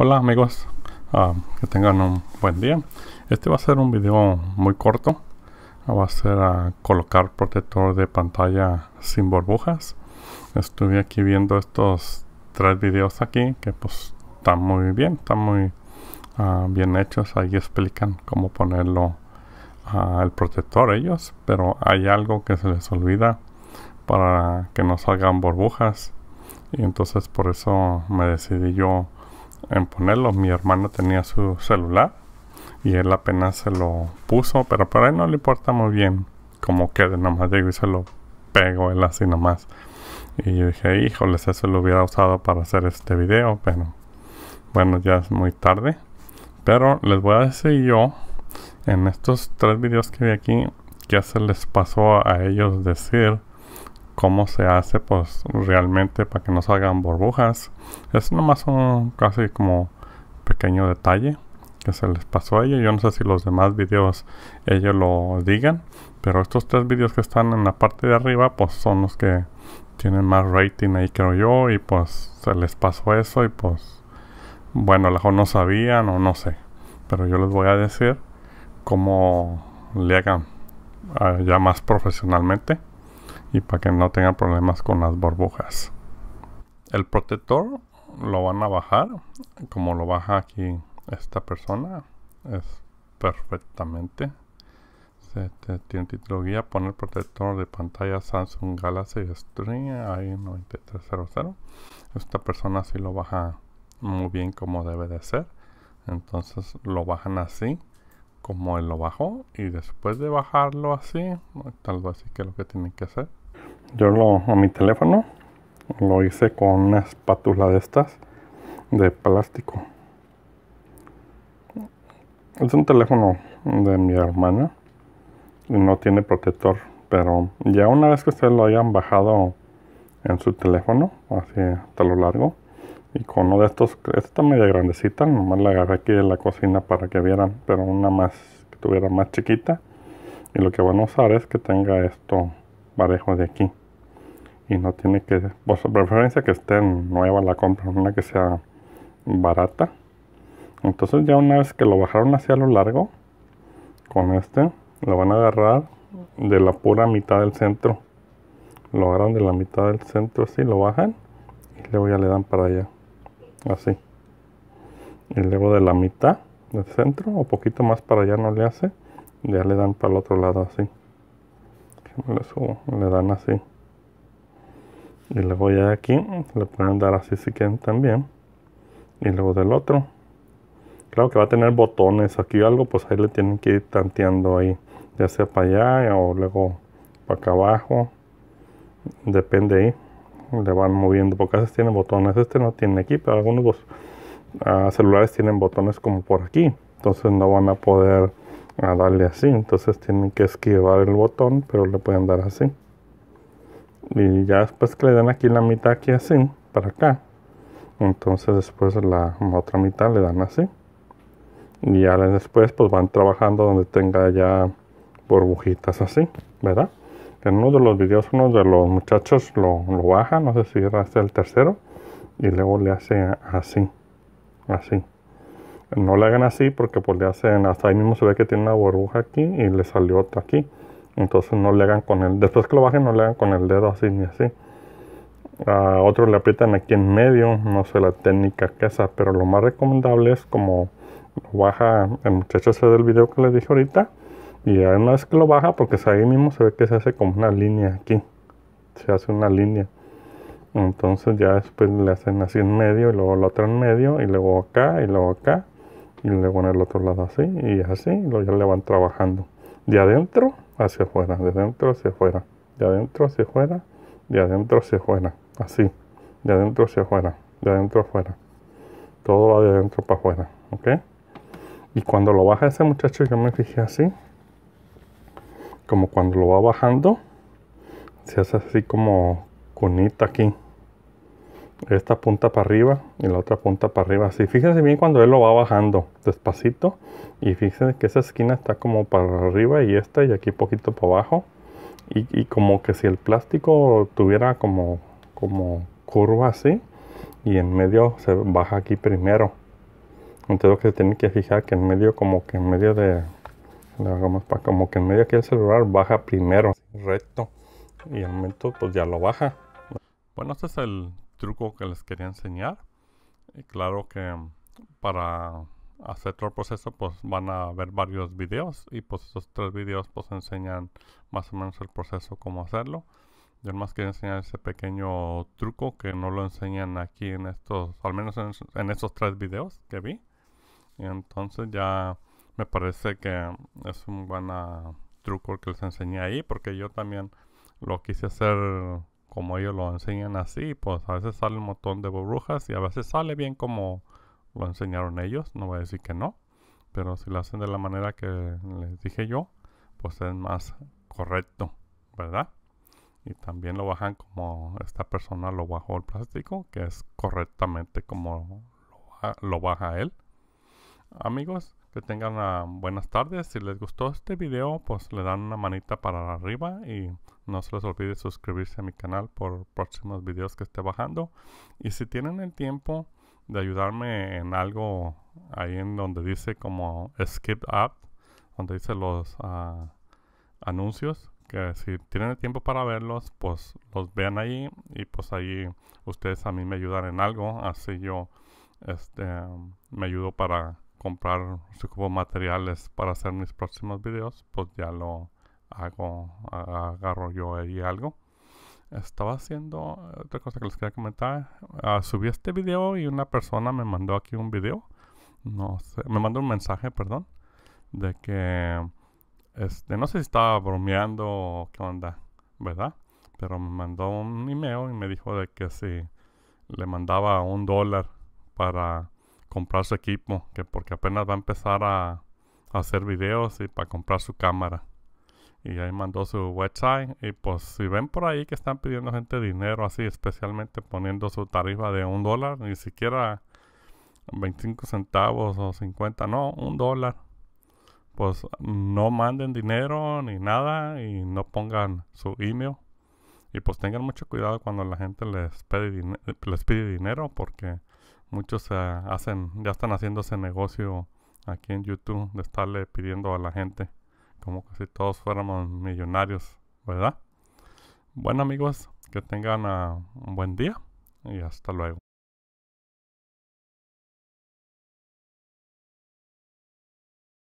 Hola amigos, ah, que tengan un buen día. Este va a ser un video muy corto. Ah, va a ser a colocar protector de pantalla sin burbujas. Estuve aquí viendo estos tres videos aquí que pues están muy bien, están muy ah, bien hechos. Ahí explican cómo ponerlo al protector ellos, pero hay algo que se les olvida para que no salgan burbujas y entonces por eso me decidí yo en ponerlo Mi hermano tenía su celular y él apenas se lo puso, pero para él no le importa muy bien cómo quede. Nomás llego y se lo pego él así nomás. Y yo dije, híjoles, eso lo hubiera usado para hacer este video, pero bueno, ya es muy tarde. Pero les voy a decir yo, en estos tres videos que vi aquí, que se les pasó a ellos decir cómo se hace pues realmente para que no salgan burbujas. Es nomás un casi como pequeño detalle que se les pasó a ellos. Yo no sé si los demás videos ellos lo digan, pero estos tres videos que están en la parte de arriba pues son los que tienen más rating ahí creo yo y pues se les pasó eso y pues bueno, a lo mejor no sabían o no sé, pero yo les voy a decir cómo le hagan ah, ya más profesionalmente y para que no tenga problemas con las burbujas. El protector lo van a bajar como lo baja aquí esta persona. Es perfectamente. tiene título guía, poner protector de pantalla Samsung Galaxy Stream ahí 9300 Esta persona sí lo baja muy bien como debe de ser. Entonces lo bajan así como él lo bajó y después de bajarlo así, tal vez así que lo que tienen que hacer yo lo, a mi teléfono lo hice con una espátula de estas de plástico. Es un teléfono de mi hermana. No tiene protector. Pero ya una vez que ustedes lo hayan bajado en su teléfono, así hasta lo largo. Y con uno de estos, esta media grandecita, nomás la agarré aquí de la cocina para que vieran, pero una más que tuviera más chiquita. Y lo que van a usar es que tenga esto Parejo de aquí. Y no tiene que, por pues, su preferencia que esté nueva la compra, una que sea barata. Entonces ya una vez que lo bajaron hacia lo largo, con este, lo van a agarrar de la pura mitad del centro. Lo agarran de la mitad del centro así, lo bajan y luego ya le dan para allá. Así. Y luego de la mitad del centro, o poquito más para allá no le hace, ya le dan para el otro lado así le le dan así y luego ya de aquí le pueden dar así si quieren también y luego del otro claro que va a tener botones aquí algo pues ahí le tienen que ir tanteando ahí ya sea para allá o luego para acá abajo depende ahí le van moviendo porque a veces tienen botones este no tiene aquí pero algunos ah, celulares tienen botones como por aquí entonces no van a poder a darle así. Entonces tienen que esquivar el botón, pero le pueden dar así. Y ya después que le den aquí la mitad aquí así, para acá. Entonces después la otra mitad le dan así. Y ya después pues van trabajando donde tenga ya burbujitas así, ¿verdad? En uno de los videos uno de los muchachos lo, baja, no sé si era este el tercero. Y luego le hace así, así no le hagan así porque pues le hacen, hasta ahí mismo se ve que tiene una burbuja aquí y le salió otra aquí. Entonces no le hagan con el, después que lo bajen no le hagan con el dedo así ni así. A otros le aprietan aquí en medio, no sé la técnica que esa, pero lo más recomendable es como baja el muchacho ese del video que les dije ahorita. Y además que lo baja, porque ahí mismo se ve que se hace como una línea aquí. Se hace una línea. Entonces ya después le hacen así en medio y luego la otra en medio y luego acá y luego acá y le en el otro lado así y así, y ya le van trabajando de adentro hacia afuera, de adentro hacia afuera, de adentro hacia afuera, de adentro hacia afuera, así, de adentro hacia afuera, de adentro afuera. Todo va de adentro para afuera, ¿ok? Y cuando lo baja ese muchacho, yo me fijé así, como cuando lo va bajando, se hace así como cunita aquí, esta punta para arriba y la otra punta para arriba. Así, fíjense bien cuando él lo va bajando despacito. Y fíjense que esa esquina está como para arriba y esta y aquí poquito para abajo. Y, como que si el plástico tuviera como, como curva así y en medio se baja aquí primero. Entonces lo que se tienen que fijar que en medio como que en medio de... Para, como que en medio aquí el celular baja primero, recto. Y al momento pues ya lo baja. Bueno, este es el truco que les quería enseñar. Y eh, claro que mm, para hacer todo el proceso pues van a ver varios videos y pues estos tres videos pues enseñan más o menos el proceso cómo hacerlo. Yo más quería enseñar ese pequeño truco que no lo enseñan aquí en estos, al menos en, estos tres videos que vi. Y entonces ya me parece que es un buen truco el que les enseñé ahí porque yo también lo quise hacer como ellos lo enseñan así, pues a veces sale un montón de burbujas y a veces sale bien como lo enseñaron ellos, no voy a decir que no, pero si lo hacen de la manera que les dije yo, pues es más correcto, ¿verdad? Y también lo bajan como esta persona lo bajó el plástico, que es correctamente como lo baja, él. Amigos, que tengan buenas tardes. Si les gustó este video, pues le dan una manita para arriba y no se les olvide suscribirse a mi canal por próximos videos que esté bajando. Y si tienen el tiempo de ayudarme en algo ahí en donde dice como skip app, donde dice los ah, anuncios, que si tienen el tiempo para verlos, pues los vean ahí y pues ahí ustedes a mí me ayudan en algo, así yo este, me ayudo para comprar si materiales para hacer mis próximos videos, pues ya lo hago, agarro yo ahí algo. Estaba haciendo eh, otra cosa que les quería comentar. Ah, subí este video y una persona me mandó aquí un video. No sé, me mandó un mensaje, perdón, de que este, no sé si estaba bromeando o qué onda, ¿verdad? Pero me mandó un email y me dijo de que si le mandaba un dólar para comprar su equipo, que porque apenas va a empezar a hacer videos y para comprar su cámara y ahí mandó su website. Y pues si ven por ahí que están pidiendo gente dinero así, especialmente poniendo su tarifa de un dólar, ni siquiera 25 centavos o 50, no, un dólar. Pues no manden dinero ni nada y no pongan su email. Y pues tengan mucho cuidado cuando la gente les pide, les pide dinero porque muchos hacen, ya están haciendo ese negocio aquí en YouTube de estarle pidiendo a la gente como que si todos fuéramos millonarios, ¿verdad? Bueno amigos, que tengan ah, un buen día y hasta luego.